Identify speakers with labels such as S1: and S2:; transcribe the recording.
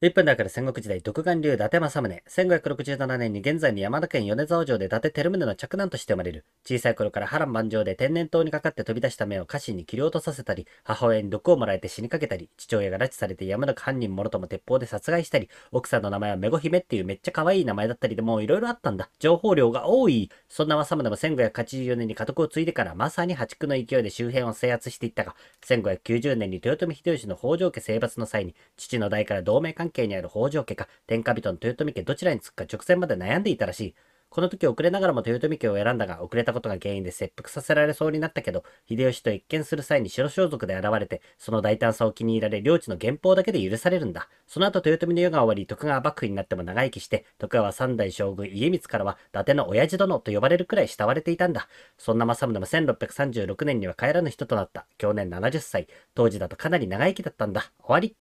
S1: 1分だから戦国時代、独眼流伊達政宗。1567年に現在の山田県米沢城で伊達照宗の着男として生まれる。小さい頃から波乱万丈で天然痘にかかって飛び出した目を家臣に切り落とさせたり、母親に毒をもらえて死にかけたり、父親が拉致されて山む犯人もろとも鉄砲で殺害したり、奥さんの名前はめご姫っていうめっちゃ可愛い名前だったりでもういろあったんだ。情報量が多い。そんな政宗も1584年に家督を継いでからまさに破竹の勢いで周辺を制圧していったが、1590年に豊臣秀吉の北条家征伐の際に、父の代から同盟関係にある北条家か、天下人の豊臣家どちらにつくか直前まで悩んでいたらしい。この時遅れながらも豊臣家を選んだが、遅れたことが原因で切腹させられそうになったけど、秀吉と一見する際に白装束で現れて、その大胆さを気に入られ、領地の原法だけで許されるんだ。その後豊臣の世が終わり、徳川幕府になっても長生きして、徳川三代将軍家光からは、伊達の親父殿と呼ばれるくらい慕われていたんだ。そんな政宗も1636年には帰らぬ人となった。去年70歳。当時だとかなり長生きだったんだ。終わり。